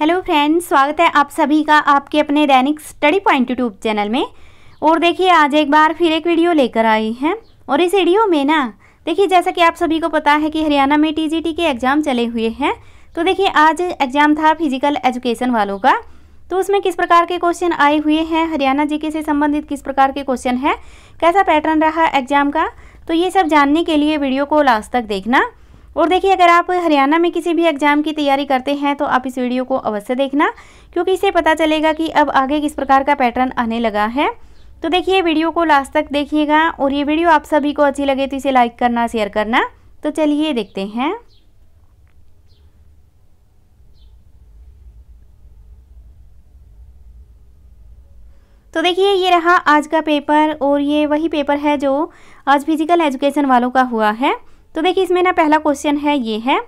hello friends स्वागत है आप सभी का आपके अपने दैनिक स्टडी पॉइंट यूट्यूब चैनल में और देखिए आज एक बार फिर एक वीडियो लेकर आई है और इस वीडियो में ना देखिए जैसा कि आप सभी को पता है कि हरियाणा में टीजीटी के एग्ज़ाम चले हुए हैं तो देखिए आज एग्ज़ाम था फिजिकल एजुकेशन वालों का तो उसमें किस प्रकार के क्वेश्चन आए हुए हैं हरियाणा जी से संबंधित किस प्रकार के क्वेश्चन हैं कैसा पैटर्न रहा एग्ज़ाम का तो ये सब जानने के लिए वीडियो को लास्ट तक देखना और देखिए अगर आप हरियाणा में किसी भी एग्ज़ाम की तैयारी करते हैं तो आप इस वीडियो को अवश्य देखना क्योंकि इससे पता चलेगा कि अब आगे किस प्रकार का पैटर्न आने लगा है तो देखिए वीडियो को लास्ट तक देखिएगा और ये वीडियो आप सभी को अच्छी लगे तो इसे लाइक करना शेयर करना तो चलिए देखते हैं तो देखिए ये रहा आज का पेपर और ये वही पेपर है जो आज फिजिकल एजुकेशन वालों का हुआ है तो देखिए इसमें ना पहला क्वेश्चन है ये है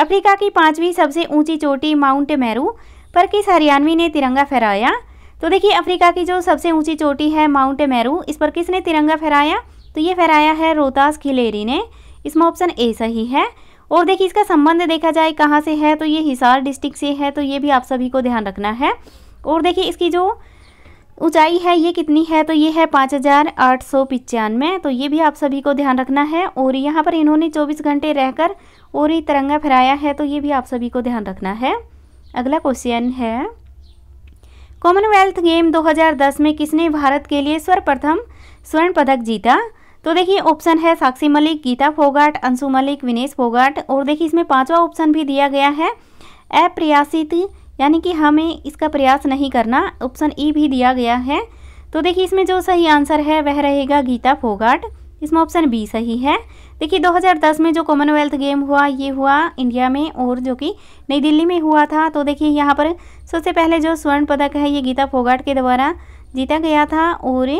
अफ्रीका की पांचवी सबसे ऊंची चोटी माउंट मेरू पर किस हरियाणवी ने तिरंगा फहराया तो देखिए अफ्रीका की जो सबसे ऊंची चोटी है माउंट मेरू इस पर किसने तिरंगा फहराया तो ये फहराया है रोहतास खिलेरी ने इसमें ऑप्शन ए सही है और देखिए इसका संबंध देखा जाए कहाँ से है तो ये हिसार डिस्ट्रिक्ट से है तो ये भी आप सभी को ध्यान रखना है और देखिए इसकी जो ऊंचाई है ये कितनी है तो ये है पाँच हज़ार आठ सौ पचानवे तो ये भी आप सभी को ध्यान रखना है और यहाँ पर इन्होंने चौबीस घंटे रहकर और ही तिरंगा फहराया है तो ये भी आप सभी को ध्यान रखना है अगला क्वेश्चन है कॉमनवेल्थ गेम 2010 में किसने भारत के लिए सर्वप्रथम स्वर्ण पदक जीता तो देखिए ऑप्शन है साक्षी मलिक गीता फोगाट अंशु मलिक विनेश फोगाट और देखिए इसमें पांचवा ऑप्शन भी दिया गया है अप्रयासित यानी कि हमें इसका प्रयास नहीं करना ऑप्शन ई e भी दिया गया है तो देखिए इसमें जो सही आंसर है वह रहेगा गीता फोगाट इसमें ऑप्शन बी सही है देखिए 2010 में जो कॉमनवेल्थ गेम हुआ ये हुआ इंडिया में और जो कि नई दिल्ली में हुआ था तो देखिए यहाँ पर सबसे पहले जो स्वर्ण पदक है ये गीता फोगाट के द्वारा जीता गया था और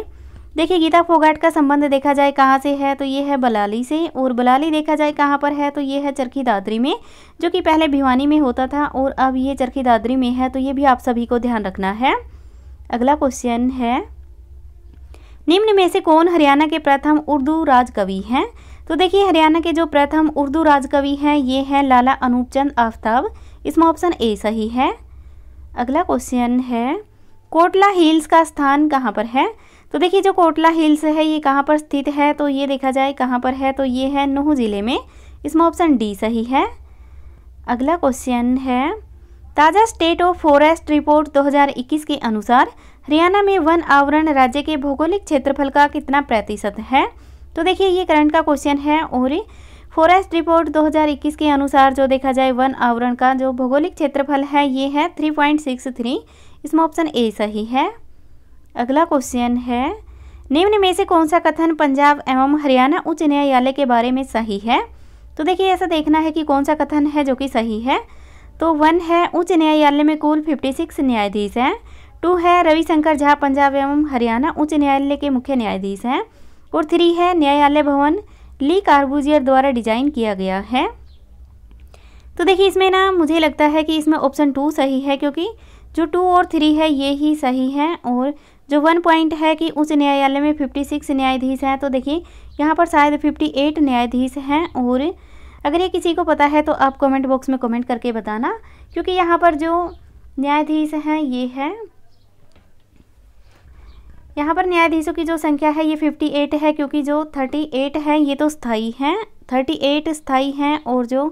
देखिए गीता फोगाट का संबंध देखा जाए कहाँ से है तो ये है बलाली से और बलाली देखा जाए कहाँ पर है तो ये है चरखी दादरी में जो कि पहले भिवानी में होता था और अब ये चरखी दादरी में है तो ये भी आप सभी को ध्यान रखना है अगला क्वेश्चन है निम्न में से कौन हरियाणा के प्रथम उर्दू राजकवि हैं तो देखिए हरियाणा के जो प्रथम उर्दू राजकवि हैं ये हैं लाला अनूपचंद आफ्ताब इसमें ऑप्शन ए सही है अगला क्वेश्चन है कोटला हिल्स का स्थान कहाँ पर है तो देखिए जो कोटला हिल्स है ये कहाँ पर स्थित है तो ये देखा जाए कहाँ पर है तो ये है नूह ज़िले में इसमें ऑप्शन डी सही है अगला क्वेश्चन है ताज़ा स्टेट ऑफ फॉरेस्ट रिपोर्ट 2021 के अनुसार हरियाणा में वन आवरण राज्य के भौगोलिक क्षेत्रफल का कितना प्रतिशत है तो देखिए ये करंट का क्वेश्चन है और फॉरेस्ट रिपोर्ट 2021 के अनुसार जो देखा जाए वन आवरण का जो भौगोलिक क्षेत्रफल है ये है 3.63 इसमें ऑप्शन ए सही है अगला क्वेश्चन है निम्न में से कौन सा कथन पंजाब एवं हरियाणा उच्च न्यायालय के बारे में सही है तो देखिए ऐसा देखना है कि कौन सा कथन है जो कि सही है तो वन है उच्च न्यायालय में कुल फिफ्टी सिक्स न्यायाधीश हैं टू है रविशंकर झा पंजाब एवं हरियाणा उच्च न्यायालय के मुख्य न्यायाधीश हैं और थ्री है न्यायालय भवन ली कार्बुजियर द्वारा डिजाइन किया गया है तो देखिए इसमें ना मुझे लगता है कि इसमें ऑप्शन टू सही है क्योंकि जो टू और थ्री है ये ही सही है और जो वन पॉइंट है कि उस न्यायालय में फिफ्टी सिक्स न्यायाधीश हैं तो देखिए यहाँ पर शायद फिफ्टी एट न्यायाधीश हैं और अगर ये किसी को पता है तो आप कमेंट बॉक्स में कमेंट करके बताना क्योंकि यहाँ पर जो न्यायाधीश हैं ये है यहाँ पर न्यायाधीशों की जो संख्या है ये फिफ्टी एट है क्योंकि जो थर्टी एट है ये तो स्थाई हैं थर्टी एट स्थाई हैं और जो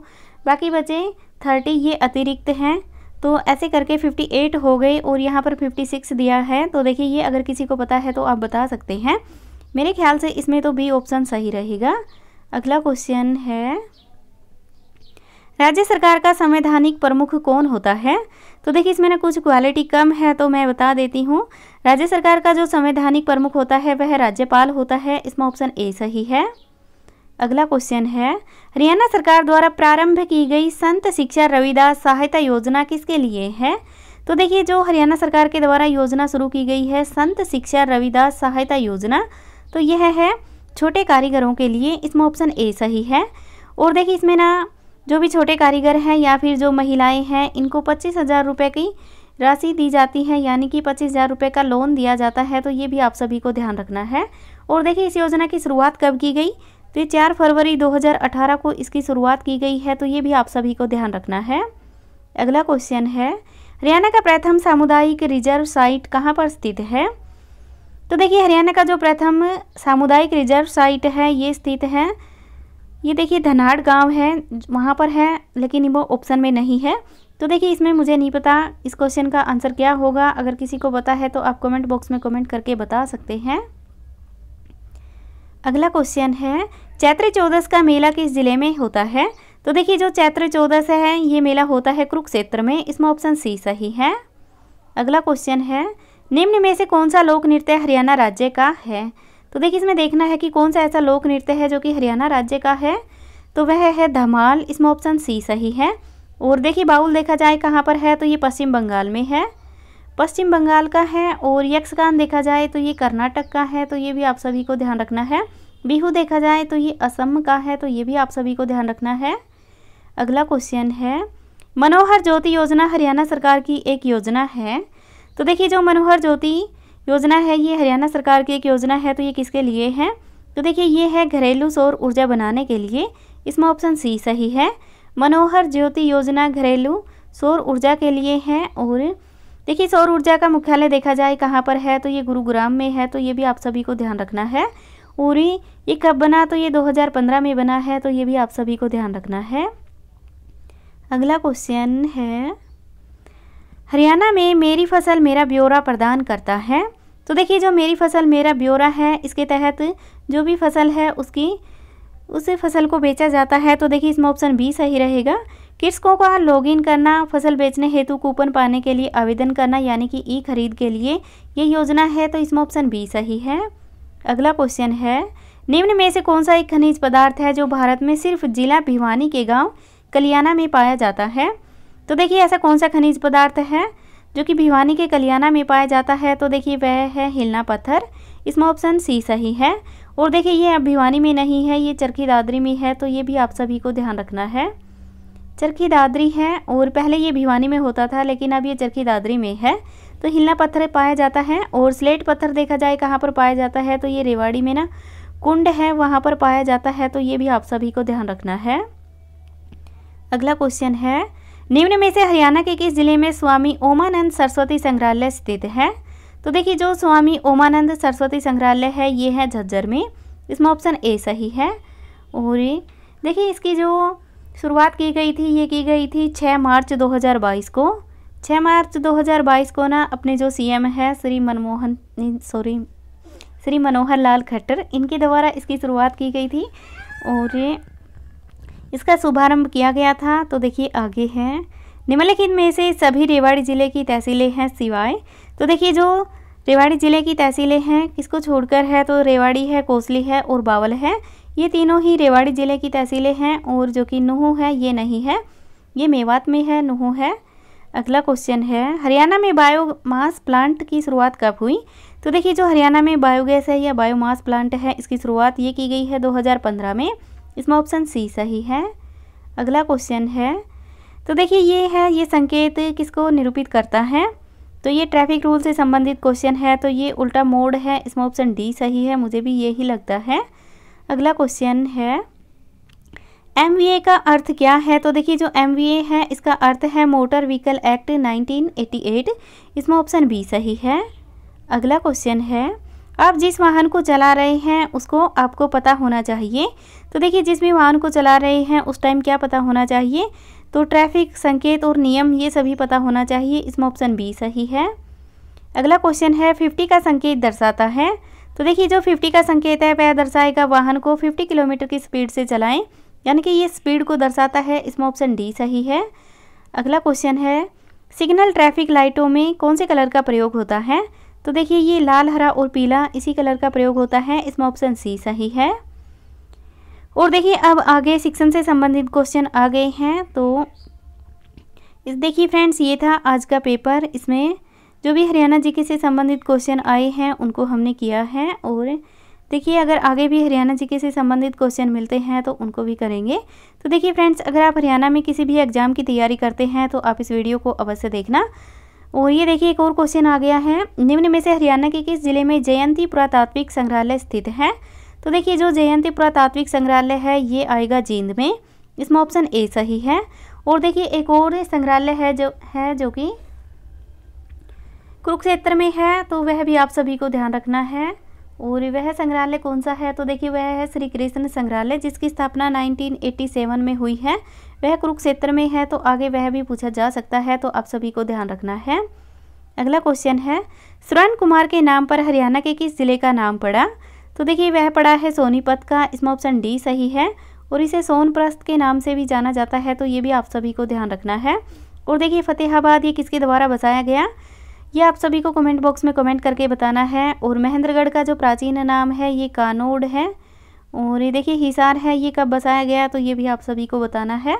बाकी बचे थर्टी ये अतिरिक्त हैं तो ऐसे करके 58 हो गए और यहाँ पर 56 दिया है तो देखिए ये अगर किसी को पता है तो आप बता सकते हैं मेरे ख्याल से इसमें तो बी ऑप्शन सही रहेगा अगला क्वेश्चन है राज्य सरकार का संवैधानिक प्रमुख कौन होता है तो देखिए इसमें ना कुछ क्वालिटी कम है तो मैं बता देती हूँ राज्य सरकार का जो संवैधानिक प्रमुख होता है वह राज्यपाल होता है इसमें ऑप्शन ए सही है अगला क्वेश्चन है हरियाणा सरकार द्वारा प्रारंभ की गई संत शिक्षा रविदास सहायता योजना किसके लिए है तो देखिए जो हरियाणा सरकार के द्वारा योजना शुरू की गई है संत शिक्षा रविदास सहायता योजना तो यह है छोटे कारीगरों के लिए इसमें ऑप्शन ए सही है और देखिए इसमें ना जो भी छोटे कारीगर हैं या फिर जो महिलाएं हैं इनको पच्चीस हज़ार रुपये की राशि दी जाती है यानी कि पच्चीस हज़ार रुपये का लोन दिया जाता है तो ये भी आप सभी को ध्यान रखना है और देखिए इस योजना की शुरुआत कब की गई तो ये चार फरवरी 2018 को इसकी शुरुआत की गई है तो ये भी आप सभी को ध्यान रखना है अगला क्वेश्चन है हरियाणा का प्रथम सामुदायिक रिजर्व साइट कहाँ पर स्थित है तो देखिए हरियाणा का जो प्रथम सामुदायिक रिजर्व साइट है ये स्थित है ये देखिए धनाड़ गांव है वहाँ पर है लेकिन वो ऑप्शन में नहीं है तो देखिए इसमें मुझे नहीं पता इस क्वेश्चन का आंसर क्या होगा अगर किसी को पता है तो आप कमेंट बॉक्स में कमेंट करके बता सकते हैं अगला क्वेश्चन है चैत्र चौदस का मेला किस जिले में होता है तो देखिए जो चैत्र चौदस है ये मेला होता है कुरुक्षेत्र में इसमें ऑप्शन सी सही है अगला क्वेश्चन है निम्न में से कौन सा लोक नृत्य हरियाणा राज्य का है तो देखिए इसमें देखना है कि कौन सा ऐसा लोक नृत्य है जो कि हरियाणा राज्य का है तो वह है धमाल इसमें ऑप्शन सी सही है और देखिए बाउल देखा जाए कहाँ पर है तो ये पश्चिम बंगाल में है पश्चिम बंगाल का है और यक्षगान देखा जाए तो ये कर्नाटक का है तो ये भी आप सभी को ध्यान रखना है बिहू देखा जाए तो ये असम का है तो ये भी आप सभी को ध्यान रखना है अगला क्वेश्चन है मनोहर ज्योति योजना हरियाणा सरकार की एक योजना है तो देखिए जो मनोहर ज्योति योजना है ये हरियाणा सरकार की एक योजना है तो ये किसके लिए है तो देखिए ये है घरेलू सौर ऊर्जा बनाने के लिए इसमें ऑप्शन सी सही है मनोहर ज्योति योजना घरेलू सौर ऊर्जा के लिए है और देखिए सौर ऊर्जा का मुख्यालय देखा जाए कहाँ पर है तो ये गुरुग्राम में है तो ये भी आप सभी को ध्यान रखना है उरी ये कब बना तो ये 2015 में बना है तो ये भी आप सभी को ध्यान रखना है अगला क्वेश्चन है हरियाणा में मेरी फसल मेरा ब्यौरा प्रदान करता है तो देखिए जो मेरी फसल मेरा ब्यौरा है इसके तहत जो भी फसल है उसकी उस फसल को बेचा जाता है तो देखिए इसमें ऑप्शन बी सही रहेगा किसकों का लॉगिन करना फसल बेचने हेतु कूपन पाने के लिए आवेदन करना यानी कि ई खरीद के लिए ये योजना है तो इसमें ऑप्शन बी सही है अगला क्वेश्चन है निम्न में से कौन सा एक खनिज पदार्थ है जो भारत में सिर्फ जिला भिवानी के गांव कलियाना में पाया जाता है तो देखिए ऐसा कौन सा खनिज पदार्थ है जो कि भिवानी के कलियाना में पाया जाता है तो देखिए वह है हिलना पत्थर इसमें ऑप्शन सी सही है और देखिए ये अब भिवानी में नहीं है ये चरखी दादरी में है तो ये भी आप सभी को ध्यान रखना है चरखी दादरी है और पहले ये भिवानी में होता था लेकिन अब ये चरखी दादरी में है तो हिलना पत्थर पाया जाता है और स्लेट पत्थर देखा जाए कहाँ पर पाया जाता है तो ये रेवाड़ी में ना कुंड है वहाँ पर पाया जाता है तो ये भी आप सभी को ध्यान रखना है अगला क्वेश्चन है निम्न में से हरियाणा के किस जिले में स्वामी ओमानंद सरस्वती संग्रहालय स्थित है तो देखिए जो स्वामी ओमानंद सरस्वती संग्रहालय है ये है झज्जर में इसमें ऑप्शन ए सही है और देखिए इसकी जो शुरुआत की गई थी ये की गई थी 6 मार्च 2022 को छः मार्च 2022 को ना अपने जो सीएम है श्री मनमोहन सॉरी श्री मनोहर लाल खट्टर इनके द्वारा इसकी शुरुआत की गई थी और ये इसका शुभारंभ किया गया था तो देखिए आगे है निम्नलिखित में से सभी रेवाड़ी ज़िले की तहसीलें हैं सिवाय तो देखिए जो रेवाड़ी ज़िले की तहसीलें हैं किसको छोड़कर है तो रेवाड़ी है कोसली है और बावल है ये तीनों ही रेवाड़ी ज़िले की तहसीलें हैं और जो कि नुहू है ये नहीं है ये मेवात में है नुहू है अगला क्वेश्चन है हरियाणा में बायोमास प्लांट की शुरुआत कब हुई तो देखिए जो हरियाणा में बायोगैस है या बायोमास प्लांट है इसकी शुरुआत ये की गई है 2015 में इसमें ऑप्शन सी सही है अगला क्वेश्चन है तो देखिए ये है ये संकेत किसको निरूपित करता है तो ये ट्रैफिक रूल से संबंधित क्वेश्चन है तो ये उल्टा मोड है इसमें ऑप्शन डी सही है मुझे भी यही लगता है अगला क्वेश्चन है एम का अर्थ क्या है तो देखिए जो एम है इसका अर्थ है मोटर व्हीकल एक्ट 1988 इसमें ऑप्शन बी सही है अगला क्वेश्चन है आप जिस वाहन को चला रहे हैं उसको आपको पता होना चाहिए तो देखिए जिस भी वाहन को चला रहे हैं उस टाइम क्या पता होना चाहिए तो ट्रैफिक संकेत और नियम ये सभी पता होना चाहिए इसमें ऑप्शन बी सही है अगला क्वेश्चन है फिफ्टी का संकेत दर्शाता है तो देखिए जो फिफ्टी का संकेत है वह दर्शाएगा वाहन को फिफ्टी किलोमीटर की स्पीड से चलाएँ यानी कि ये स्पीड को दर्शाता है इसमें ऑप्शन डी सही है अगला क्वेश्चन है सिग्नल ट्रैफिक लाइटों में कौन से कलर का प्रयोग होता है तो देखिए ये लाल हरा और पीला इसी कलर का प्रयोग होता है इसमें ऑप्शन सी सही है और देखिए अब आगे शिक्षण से संबंधित क्वेश्चन आ गए हैं तो इस देखिए फ्रेंड्स ये था आज का पेपर इसमें जो भी हरियाणा जी के से संबंधित क्वेश्चन आए हैं उनको हमने किया है और देखिए अगर आगे भी हरियाणा जी के से संबंधित क्वेश्चन मिलते हैं तो उनको भी करेंगे तो देखिए फ्रेंड्स अगर आप हरियाणा में किसी भी एग्ज़ाम की तैयारी करते हैं तो आप इस वीडियो को अवश्य देखना और ये देखिए एक और क्वेश्चन आ गया है निम्न में से हरियाणा के किस जिले में जयंती पुरातात्विक संग्रहालय स्थित है तो देखिए जो जयंती पुरातात्विक संग्रहालय है ये आएगा जींद में इसमें ऑप्शन ए सही है और देखिए एक और संग्रहालय है जो है जो कि कुरुक्षेत्र में है तो वह भी आप सभी को ध्यान रखना है और वह संग्रहालय कौन सा है तो देखिए वह है श्री कृष्ण संग्रहालय जिसकी स्थापना 1987 में हुई है वह कुरुक्षेत्र में है तो आगे वह भी पूछा जा सकता है तो आप सभी को ध्यान रखना है अगला क्वेश्चन है स्वर्ण कुमार के नाम पर हरियाणा के किस जिले का नाम पड़ा तो देखिए वह पड़ा है सोनीपत का इसमें ऑप्शन डी सही है और इसे सोनप्रस्त के नाम से भी जाना जाता है तो ये भी आप सभी को ध्यान रखना है और देखिए फतेहाबाद ये किसके द्वारा बसाया गया ये आप सभी को कमेंट बॉक्स में कमेंट करके बताना है और महेंद्रगढ़ का जो प्राचीन नाम है ये कानोड है और ये देखिए हिसार है ये कब बसाया गया तो ये भी आप सभी को बताना है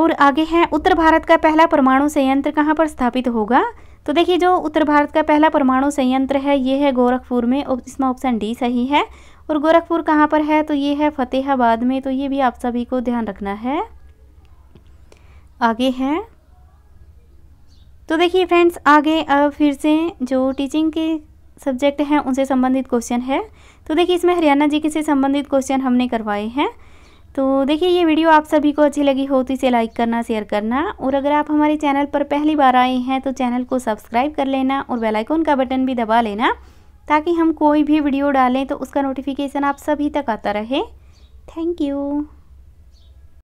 और आगे है उत्तर भारत का पहला परमाणु संयंत्र कहाँ पर स्थापित होगा तो देखिए जो उत्तर भारत का पहला परमाणु संयंत्र है ये है गोरखपुर में इसमें ऑप्शन डी सही है और गोरखपुर कहाँ पर है तो ये है फतेहाबाद में तो ये भी आप सभी को ध्यान रखना है आगे है तो देखिए फ्रेंड्स आगे अब फिर से जो टीचिंग के सब्जेक्ट हैं उनसे संबंधित क्वेश्चन है तो देखिए इसमें हरियाणा जी के से संबंधित क्वेश्चन हमने करवाए हैं तो देखिए ये वीडियो आप सभी को अच्छी लगी हो तो इसे लाइक करना शेयर करना और अगर आप हमारे चैनल पर पहली बार आए हैं तो चैनल को सब्सक्राइब कर लेना और बेल आइकन का बटन भी दबा लेना ताकि हम कोई भी वीडियो डालें तो उसका नोटिफिकेशन आप सभी तक आता रहे थैंक यू